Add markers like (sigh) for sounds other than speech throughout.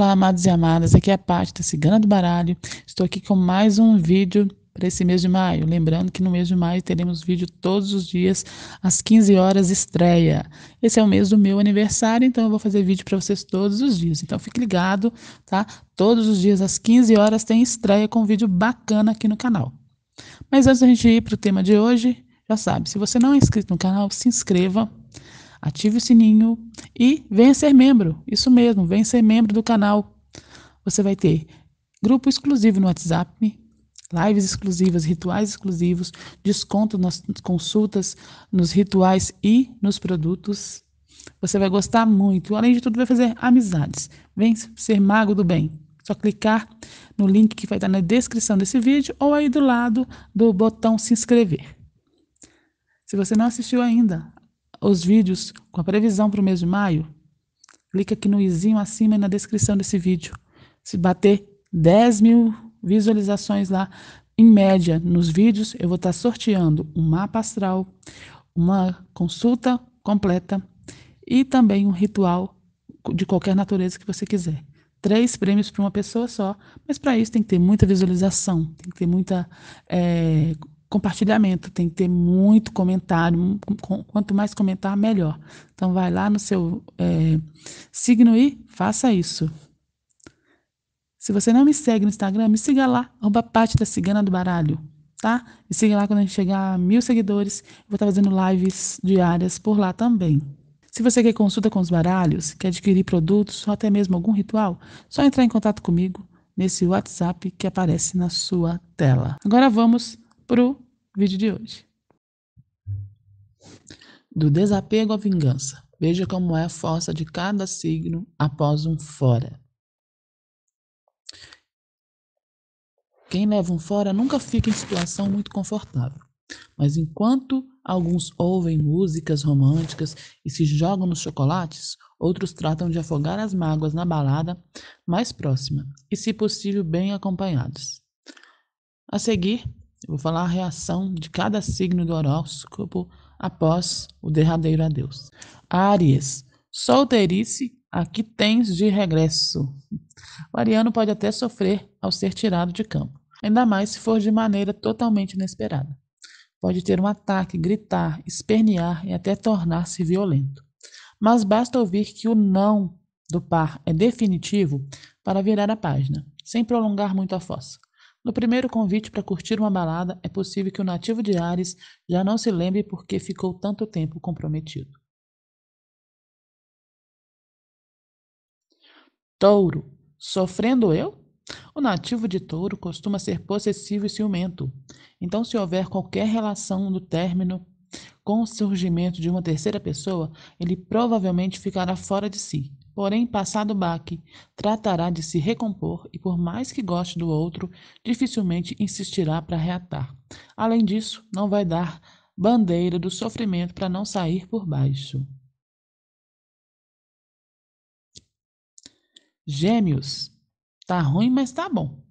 Olá, amados e amadas, aqui é a parte da Cigana do Baralho. Estou aqui com mais um vídeo para esse mês de maio. Lembrando que no mês de maio teremos vídeo todos os dias às 15 horas estreia. Esse é o mês do meu aniversário, então eu vou fazer vídeo para vocês todos os dias. Então fique ligado, tá? Todos os dias às 15 horas tem estreia com um vídeo bacana aqui no canal. Mas antes da gente ir para o tema de hoje, já sabe, se você não é inscrito no canal, se inscreva ative o sininho e venha ser membro. Isso mesmo, venha ser membro do canal. Você vai ter grupo exclusivo no WhatsApp, lives exclusivas, rituais exclusivos, desconto nas consultas, nos rituais e nos produtos. Você vai gostar muito. Além de tudo, vai fazer amizades. Vem ser mago do bem. Só clicar no link que vai estar na descrição desse vídeo ou aí do lado do botão se inscrever. Se você não assistiu ainda, os vídeos com a previsão para o mês de maio, clica aqui no izinho acima e na descrição desse vídeo. Se bater 10 mil visualizações lá, em média, nos vídeos, eu vou estar tá sorteando um mapa astral, uma consulta completa e também um ritual de qualquer natureza que você quiser. Três prêmios para uma pessoa só, mas para isso tem que ter muita visualização, tem que ter muita é, compartilhamento, tem que ter muito comentário, quanto mais comentar, melhor. Então vai lá no seu é, signo e faça isso. Se você não me segue no Instagram, me siga lá, arroba parte da cigana do baralho, tá? E siga lá quando a gente chegar a mil seguidores, vou estar fazendo lives diárias por lá também. Se você quer consulta com os baralhos, quer adquirir produtos ou até mesmo algum ritual, só entrar em contato comigo nesse WhatsApp que aparece na sua tela. Agora vamos para o vídeo de hoje. Do desapego à vingança. Veja como é a força de cada signo após um fora. Quem leva um fora nunca fica em situação muito confortável. Mas enquanto alguns ouvem músicas românticas e se jogam nos chocolates, outros tratam de afogar as mágoas na balada mais próxima e, se possível, bem acompanhados. A seguir, eu vou falar a reação de cada signo do horóscopo após o derradeiro adeus. Áries, solteirice, aqui tens de regresso. O ariano pode até sofrer ao ser tirado de campo, ainda mais se for de maneira totalmente inesperada. Pode ter um ataque, gritar, espernear e até tornar-se violento. Mas basta ouvir que o não do par é definitivo para virar a página, sem prolongar muito a fossa. No primeiro convite para curtir uma balada, é possível que o nativo de Ares já não se lembre por que ficou tanto tempo comprometido. Touro. Sofrendo eu? O nativo de touro costuma ser possessivo e ciumento. Então, se houver qualquer relação do término com o surgimento de uma terceira pessoa, ele provavelmente ficará fora de si. Porém, passado o baque, tratará de se recompor e, por mais que goste do outro, dificilmente insistirá para reatar. Além disso, não vai dar bandeira do sofrimento para não sair por baixo. Gêmeos. Tá ruim, mas tá bom.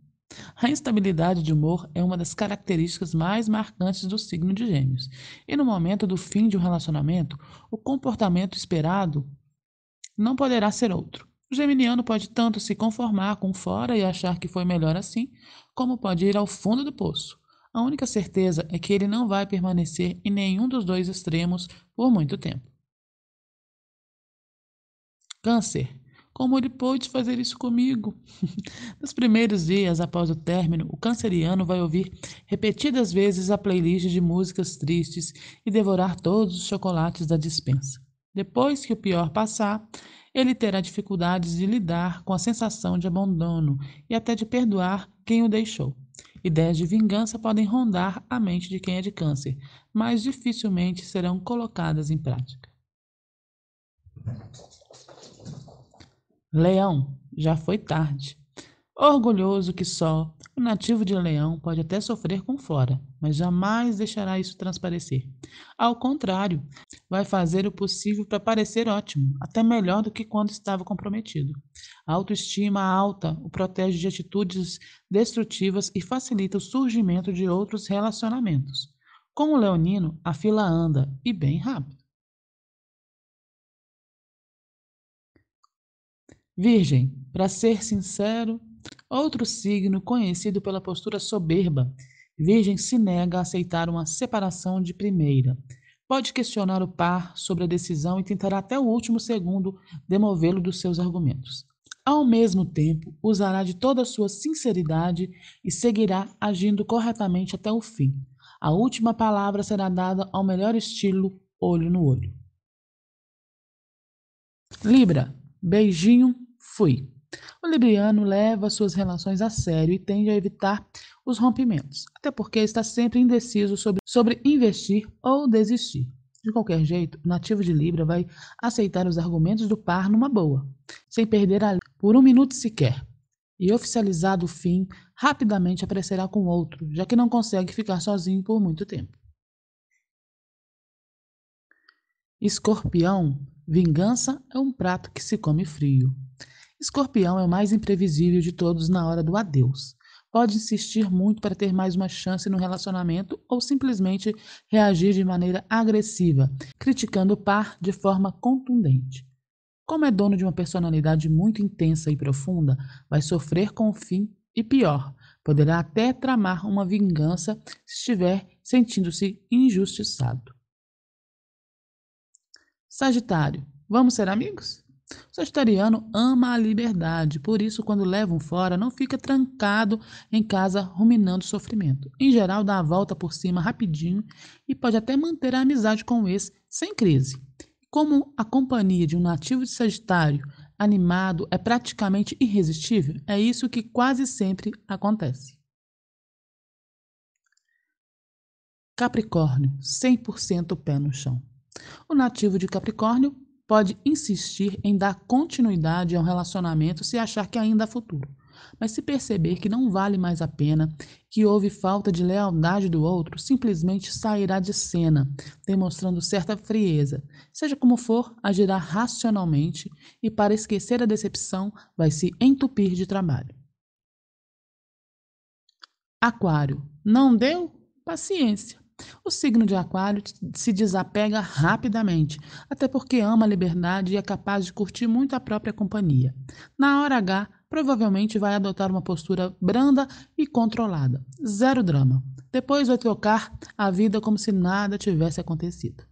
A instabilidade de humor é uma das características mais marcantes do signo de Gêmeos. E no momento do fim de um relacionamento, o comportamento esperado não poderá ser outro. O geminiano pode tanto se conformar com fora e achar que foi melhor assim, como pode ir ao fundo do poço. A única certeza é que ele não vai permanecer em nenhum dos dois extremos por muito tempo. Câncer. Como ele pôde fazer isso comigo? (laughs) Nos primeiros dias após o término, o canceriano vai ouvir repetidas vezes a playlist de músicas tristes e devorar todos os chocolates da dispensa. Depois que o pior passar, ele terá dificuldades de lidar com a sensação de abandono e até de perdoar quem o deixou. Ideias de vingança podem rondar a mente de quem é de câncer, mas dificilmente serão colocadas em prática. Leão, já foi tarde. Orgulhoso que só, o nativo de leão pode até sofrer com fora, mas jamais deixará isso transparecer. Ao contrário, vai fazer o possível para parecer ótimo, até melhor do que quando estava comprometido. A autoestima alta o protege de atitudes destrutivas e facilita o surgimento de outros relacionamentos. Com o leonino, a fila anda e bem rápido. Virgem, para ser sincero, Outro signo conhecido pela postura soberba. Virgem se nega a aceitar uma separação de primeira. Pode questionar o par sobre a decisão e tentará até o último segundo demovê-lo dos seus argumentos. Ao mesmo tempo, usará de toda a sua sinceridade e seguirá agindo corretamente até o fim. A última palavra será dada ao melhor estilo, olho no olho. Libra, beijinho, fui o libriano leva suas relações a sério e tende a evitar os rompimentos, até porque está sempre indeciso sobre, sobre investir ou desistir. De qualquer jeito, o nativo de Libra vai aceitar os argumentos do par numa boa, sem perder a por um minuto sequer. E oficializado o fim, rapidamente aparecerá com outro, já que não consegue ficar sozinho por muito tempo. Escorpião, vingança é um prato que se come frio. Escorpião é o mais imprevisível de todos na hora do adeus. Pode insistir muito para ter mais uma chance no relacionamento ou simplesmente reagir de maneira agressiva, criticando o par de forma contundente. Como é dono de uma personalidade muito intensa e profunda, vai sofrer com o fim e pior, poderá até tramar uma vingança se estiver sentindo-se injustiçado. Sagitário, vamos ser amigos? O sagitariano ama a liberdade, por isso, quando levam fora, não fica trancado em casa ruminando sofrimento. Em geral, dá a volta por cima rapidinho e pode até manter a amizade com o ex sem crise. Como a companhia de um nativo de Sagitário animado é praticamente irresistível, é isso que quase sempre acontece. Capricórnio, 100% pé no chão. O nativo de Capricórnio pode insistir em dar continuidade a um relacionamento se achar que ainda há futuro. Mas se perceber que não vale mais a pena, que houve falta de lealdade do outro, simplesmente sairá de cena, demonstrando certa frieza. Seja como for, agirá racionalmente e, para esquecer a decepção, vai se entupir de trabalho. Aquário, não deu? Paciência. O signo de Aquário se desapega rapidamente, até porque ama a liberdade e é capaz de curtir muito a própria companhia. Na hora H, provavelmente vai adotar uma postura branda e controlada, zero drama. Depois vai tocar a vida como se nada tivesse acontecido.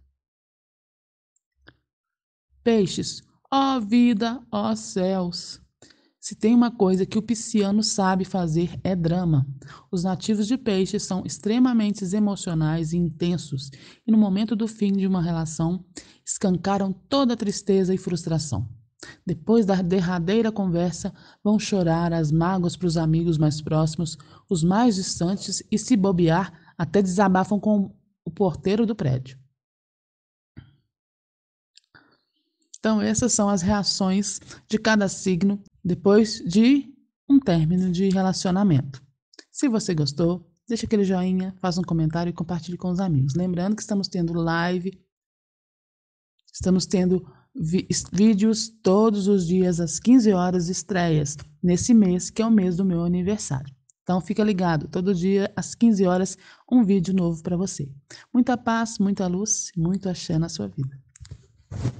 Peixes, ó vida, ó céus! Se tem uma coisa que o pisciano sabe fazer é drama. Os nativos de peixes são extremamente emocionais e intensos, e no momento do fim de uma relação, escancaram toda a tristeza e frustração. Depois da derradeira conversa, vão chorar as mágoas para os amigos mais próximos, os mais distantes e, se bobear, até desabafam com o porteiro do prédio. Então, essas são as reações de cada signo depois de um término de relacionamento. Se você gostou, deixa aquele joinha, faça um comentário e compartilhe com os amigos. Lembrando que estamos tendo live, estamos tendo vídeos todos os dias às 15 horas estreias nesse mês, que é o mês do meu aniversário. Então fica ligado, todo dia às 15 horas um vídeo novo para você. Muita paz, muita luz, muito axé na sua vida.